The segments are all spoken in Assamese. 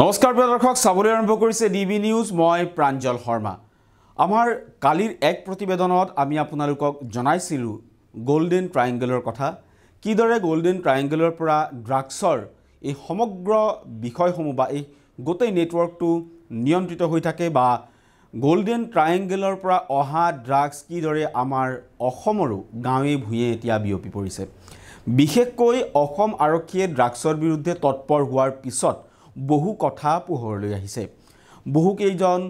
নমস্কাৰ প্ৰিয় দৰ্শক চাবলৈ আৰম্ভ কৰিছে ডি বি নিউজ মই প্ৰাঞ্জল শৰ্মা আমাৰ কালিৰ এক প্ৰতিবেদনত আমি আপোনালোকক জনাইছিলোঁ গ'ল্ডেন ট্ৰাইংগলৰ কথা কিদৰে গ'ল্ডেন ট্ৰায়েংগলৰ পৰা ড্ৰাগছৰ এই সমগ্ৰ বিষয়সমূহ বা এই গোটেই নেটৱৰ্কটো নিয়ন্ত্ৰিত হৈ থাকে বা গ'ল্ডেন ট্ৰায়েংগলৰ পৰা অহা ড্ৰাগছ কিদৰে আমাৰ অসমৰো গাঁৱে ভূঞে এতিয়া বিয়পি পৰিছে বিশেষকৈ অসম আৰক্ষীয়ে ড্ৰাগছৰ বিৰুদ্ধে তৎপৰ হোৱাৰ পিছত বহু কথা পোহৰলৈ আহিছে বহুকেইজন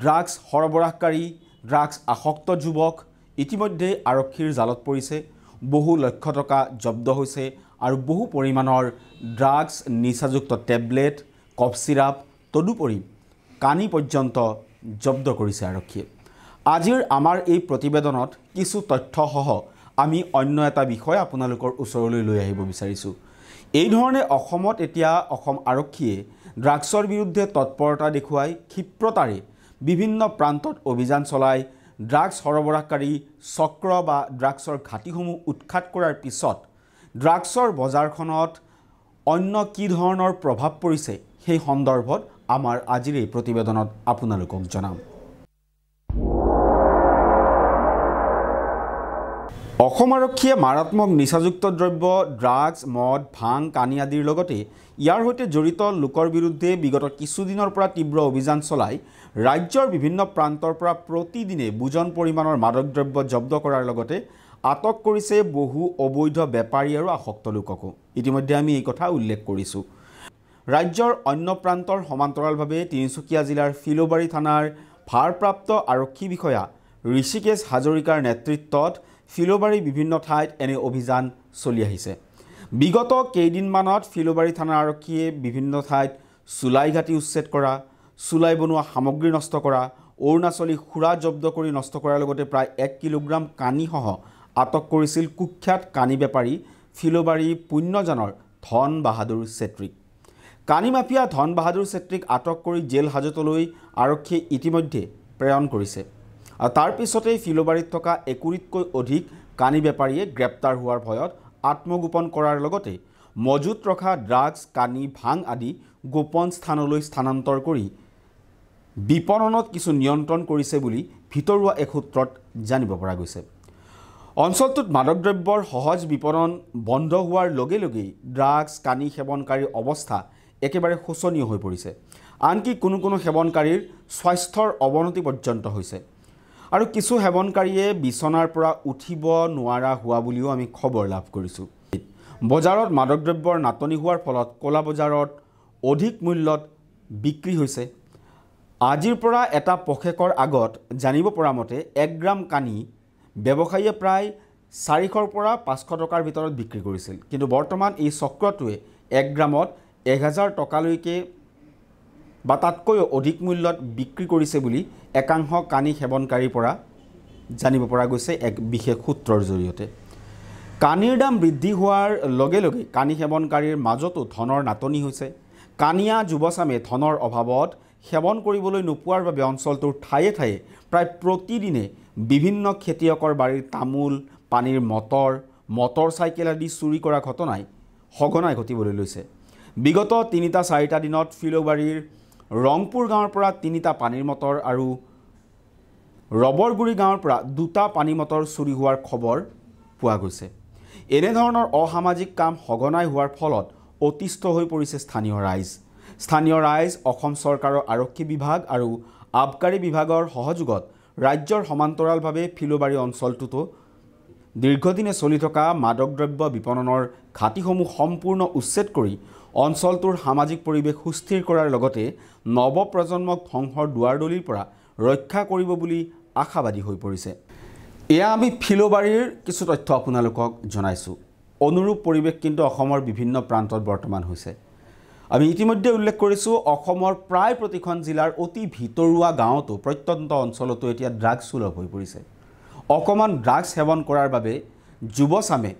ড্ৰাগছ সৰবৰাহকাৰী ড্ৰাগছ আসক্ত যুৱক ইতিমধ্যে আৰক্ষীৰ জালত পৰিছে বহু লক্ষ টকা জব্দ হৈছে আৰু বহু পৰিমাণৰ ড্ৰাগছ নিচাযুক্ত টেবলেট কফ চিৰাপ তদুপৰি কানি পৰ্যন্ত জব্দ কৰিছে আৰক্ষীয়ে আজিৰ আমাৰ এই প্ৰতিবেদনত কিছু তথ্যসহ আমি অন্য এটা বিষয় আপোনালোকৰ ওচৰলৈ লৈ আহিব বিচাৰিছোঁ এই ধৰণে অসমত এতিয়া অসম আৰক্ষীয়ে ড্ৰাগছৰ বিৰুদ্ধে তৎপৰতা দেখুৱাই ক্ষিপ্ৰতাৰে বিভিন্ন প্ৰান্তত অভিযান চলাই ড্ৰাগছ সৰবৰাহকাৰী চক্ৰ বা ড্ৰাগছৰ ঘাটিসমূহ উৎখাত কৰাৰ পিছত ড্ৰাগছৰ বজাৰখনত অন্য কি ধৰণৰ প্ৰভাৱ পৰিছে সেই সন্দৰ্ভত আমাৰ আজিৰ এই প্ৰতিবেদনত আপোনালোকক জনাম অসম আৰক্ষীয়ে মাৰাত্মক নিচাযুক্ত দ্ৰব্য ড্ৰাগছ মদ ভাং কানি আদিৰ লগতে ইয়াৰ সৈতে জড়িত লোকৰ বিৰুদ্ধে বিগত কিছুদিনৰ পৰা তীব্ৰ অভিযান চলাই ৰাজ্যৰ বিভিন্ন প্ৰান্তৰ পৰা প্ৰতিদিনে বুজন পৰিমাণৰ মাদক দ্ৰব্য জব্দ কৰাৰ লগতে আটক কৰিছে বহু অবৈধ বেপাৰী আৰু আসক্ত লোককো ইতিমধ্যে আমি এই কথা উল্লেখ কৰিছোঁ ৰাজ্যৰ অন্য প্ৰান্তৰ সমান্তৰালভাৱে তিনিচুকীয়া জিলাৰ ফিলোবাৰী থানাৰ ভাৰপ্ৰাপ্ত আৰক্ষী বিষয়া ঋষিকেশ হাজৰিকাৰ নেতৃত্বত ফিলোবাৰীৰ বিভিন্ন ঠাইত এনে অভিযান চলি আহিছে বিগত কেইদিনমানত ফিলোবাৰী থানা আৰক্ষীয়ে বিভিন্ন ঠাইত চুলাই ঘাটি উচ্ছেদ কৰা চুলাই বনোৱা সামগ্ৰী নষ্ট কৰা অৰুণাচলী সুৰা জব্দ কৰি নষ্ট কৰাৰ লগতে প্ৰায় এক কিলোগ্ৰাম কানিসহ আটক কৰিছিল কুখ্যাত কানি বেপাৰী ফিলোবাৰী পুণ্যজানৰ ধন বাহাদুৰ চেত্ৰীক কানি মাফিয়া ধন বাহাদুৰ চেত্ৰীক আটক কৰি জেল হাজতলৈ আৰক্ষীয়ে ইতিমধ্যে প্ৰেৰণ কৰিছে তাৰ পিছতেই ফিলোবাৰীত থকা একুৰিতকৈ অধিক কানি বেপাৰীয়ে গ্ৰেপ্তাৰ হোৱাৰ ভয়ত আত্মগোপন কৰাৰ লগতে মজুত ৰখা ড্ৰাগছ কানি ভাং আদি গোপন স্থানলৈ স্থানান্তৰ কৰি বিপণনত কিছু নিয়ন্ত্ৰণ কৰিছে বুলি ভিতৰুৱা এক সূত্ৰত জানিব পৰা গৈছে অঞ্চলটোত মাদক দ্ৰব্যৰ সহজ বিপণন বন্ধ হোৱাৰ লগে লগেই ড্ৰাগছ কানি সেৱনকাৰীৰ অৱস্থা একেবাৰে শোচনীয় হৈ পৰিছে আনকি কোনো কোনো সেৱনকাৰীৰ স্বাস্থ্যৰ অৱনতি পৰ্যন্ত হৈছে আৰু কিছু সেৱনকাৰীয়ে বিছনাৰ পৰা উঠিব নোৱাৰা হোৱা বুলিও আমি খবৰ লাভ কৰিছোঁ বজাৰত মাদক দ্ৰব্যৰ নাটনি হোৱাৰ ফলত কলা বজাৰত অধিক মূল্যত বিক্ৰী হৈছে আজিৰ পৰা এটা পষেকৰ আগত জানিব পৰা মতে এক গ্ৰাম কানি ব্যৱসায়ীয়ে প্ৰায় চাৰিশৰ পৰা পাঁচশ টকাৰ ভিতৰত বিক্ৰী কৰিছিল কিন্তু বৰ্তমান এই চক্ৰটোৱে এক গ্ৰামত এহেজাৰ টকালৈকে বা তাতকৈও অধিক মূল্যত বিক্ৰী কৰিছে বুলি একাংশ কানি সেৱনকাৰীৰ পৰা জানিব পৰা গৈছে এক বিশেষ সূত্ৰৰ জৰিয়তে কানিৰ দাম বৃদ্ধি হোৱাৰ লগে লগে কানি সেৱনকাৰীৰ মাজতো ধনৰ নাটনি হৈছে কানিয়া যুৱচামে ধনৰ অভাৱত সেৱন কৰিবলৈ নোপোৱাৰ বাবে অঞ্চলটোৰ ঠায়ে ঠায়ে প্ৰায় প্ৰতিদিনে বিভিন্ন খেতিয়কৰ বাৰীৰ তামোল পানীৰ মটৰ মটৰ চাইকেল আদি চুৰি কৰা ঘটনাই সঘনাই ঘটিবলৈ লৈছে বিগত তিনিটা চাৰিটা দিনত ফিলৌবাৰীৰ ৰংপুৰ গাঁৱৰ পৰা তিনিটা পানীৰ মটৰ আৰু ৰবৰগুৰি গাঁৱৰ পৰা দুটা পানী মটৰ চুৰি হোৱাৰ খবৰ পোৱা গৈছে এনেধৰণৰ অসামাজিক কাম সঘনাই হোৱাৰ ফলত অতিষ্ঠ হৈ পৰিছে স্থানীয় ৰাইজ স্থানীয় ৰাইজ অসম চৰকাৰৰ আৰক্ষী বিভাগ আৰু আবকাৰী বিভাগৰ সহযোগত ৰাজ্যৰ সমান্তৰালভাৱে ফিলোবাৰী অঞ্চলটোতো দীৰ্ঘদিনে চলি থকা মাদক দ্ৰব্য বিপণনৰ ঘাটিসমূহ সম্পূৰ্ণ উচ্ছেদ কৰি অঞ্চলটোৰ সামাজিক পৰিৱেশ সুস্থিৰ কৰাৰ লগতে নৱপ্ৰজন্মক ধ্বংসৰ দুৱাৰদলিৰ পৰা ৰক্ষা কৰিব বুলি আশাবাদী হৈ পৰিছে এয়া আমি ফিলোবাৰীৰ কিছু তথ্য আপোনালোকক জনাইছোঁ অনুৰূপ পৰিৱেশ কিন্তু অসমৰ বিভিন্ন প্ৰান্তত বৰ্তমান হৈছে আমি ইতিমধ্যে উল্লেখ কৰিছোঁ অসমৰ প্ৰায় প্ৰতিখন জিলাৰ অতি ভিতৰুৱা গাঁৱতো প্ৰত্যন্ত অঞ্চলতো এতিয়া ড্ৰাগছ সুলভ হৈ পৰিছে অকণমান ড্ৰাগছ সেৱন কৰাৰ বাবে যুৱচামে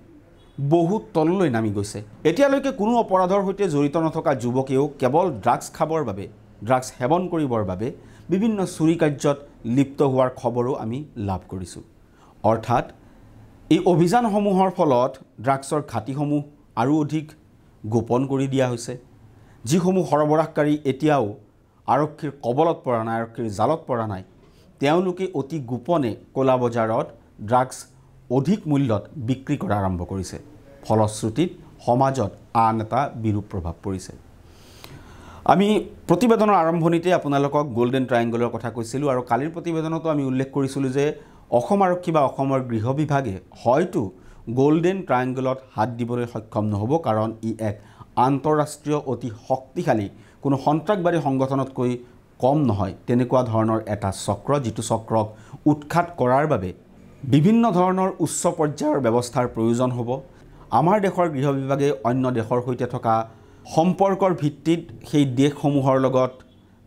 বহু তললৈ নামি গৈছে এতিয়ালৈকে কোনো অপৰাধৰ সৈতে জড়িত নথকা যুৱকেও কেৱল ড্ৰাগছ খাবৰ বাবে ড্ৰাগছ সেৱন কৰিবৰ বাবে বিভিন্ন চুৰি কাৰ্যত লিপ্ত হোৱাৰ খবৰো আমি লাভ কৰিছোঁ অৰ্থাৎ এই অভিযানসমূহৰ ফলত ড্ৰাগছৰ ঘাটিসমূহ আৰু অধিক গোপন কৰি দিয়া হৈছে যিসমূহ সৰবৰাহকাৰী এতিয়াও আৰক্ষীৰ কবলত পৰা নাই আৰক্ষীৰ জালত পৰা নাই তেওঁলোকে অতি গোপনে কলা বজাৰত ড্ৰাগছ অধিক মূল্যত বিক্ৰী কৰা আৰম্ভ কৰিছে ফলশ্ৰুতিত সমাজত আন এটা বিৰূপ প্ৰভাৱ পৰিছে আমি প্ৰতিবেদনৰ আৰম্ভণিতে আপোনালোকক গ'ল্ডেন ট্ৰায়েংগলৰ কথা কৈছিলোঁ আৰু কালিৰ প্ৰতিবেদনতো আমি উল্লেখ কৰিছিলোঁ যে অসম আৰক্ষী বা অসমৰ গৃহ বিভাগে হয়তো গ'ল্ডেন ট্ৰায়েংগলত হাত দিবলৈ সক্ষম নহ'ব কাৰণ ই এক আন্তঃৰাষ্ট্ৰীয় অতি শক্তিশালী কোনো সন্ত্ৰাসবাদী সংগঠনতকৈ কম নহয় তেনেকুৱা ধৰণৰ এটা চক্ৰ যিটো চক্ৰক উৎখাত কৰাৰ বাবে বিভিন্ন ধৰণৰ উচ্চ পৰ্যায়ৰ ব্যৱস্থাৰ প্ৰয়োজন হ'ব আমাৰ দেশৰ গৃহ বিভাগে অন্য দেশৰ সৈতে থকা সম্পৰ্কৰ ভিত্তিত সেই দেশসমূহৰ লগত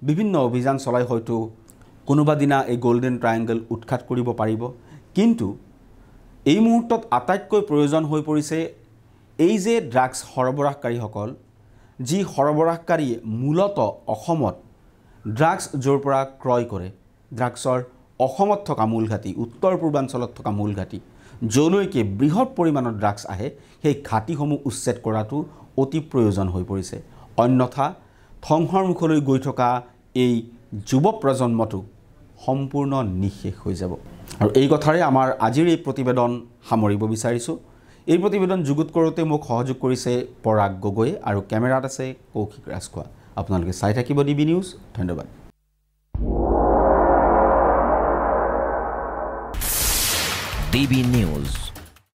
বিভিন্ন অভিযান চলাই হয়তো কোনোবা দিনা এই গ'ল্ডেন ট্ৰায়েংগল উৎখাত কৰিব পাৰিব কিন্তু এই মুহূৰ্তত আটাইতকৈ প্ৰয়োজন হৈ পৰিছে এই যে ড্ৰাগছ সৰবৰাহকাৰীসকল যি সৰবৰাহকাৰীয়ে মূলত অসমত ড্ৰাগছ য'ৰ পৰা ক্ৰয় কৰে ড্ৰাগছৰ অসমত থকা মূল ঘাটি উত্তৰ পূৰ্বাঞ্চলত থকা মূল ঘাটি যলৈকে বৃহৎ পৰিমাণৰ ড্ৰাগছ আহে সেই ঘাটিসমূহ উচ্ছেদ কৰাটো অতি প্ৰয়োজন হৈ পৰিছে অন্যথা ধ্বংসৰ মুখলৈ গৈ থকা এই যুৱ প্ৰজন্মটো সম্পূৰ্ণ নিঃশেষ হৈ যাব আৰু এই কথাৰে আমাৰ আজিৰ এই প্ৰতিবেদন সামৰিব বিচাৰিছোঁ এই প্ৰতিবেদন যুগুত কৰোঁতে মোক সহযোগ কৰিছে পৰাগ গগৈয়ে আৰু কেমেৰাত আছে কৌশিক ৰাজখোৱা আপোনালোকে চাই থাকিব ডি বি নিউজ ধন্যবাদ DB News.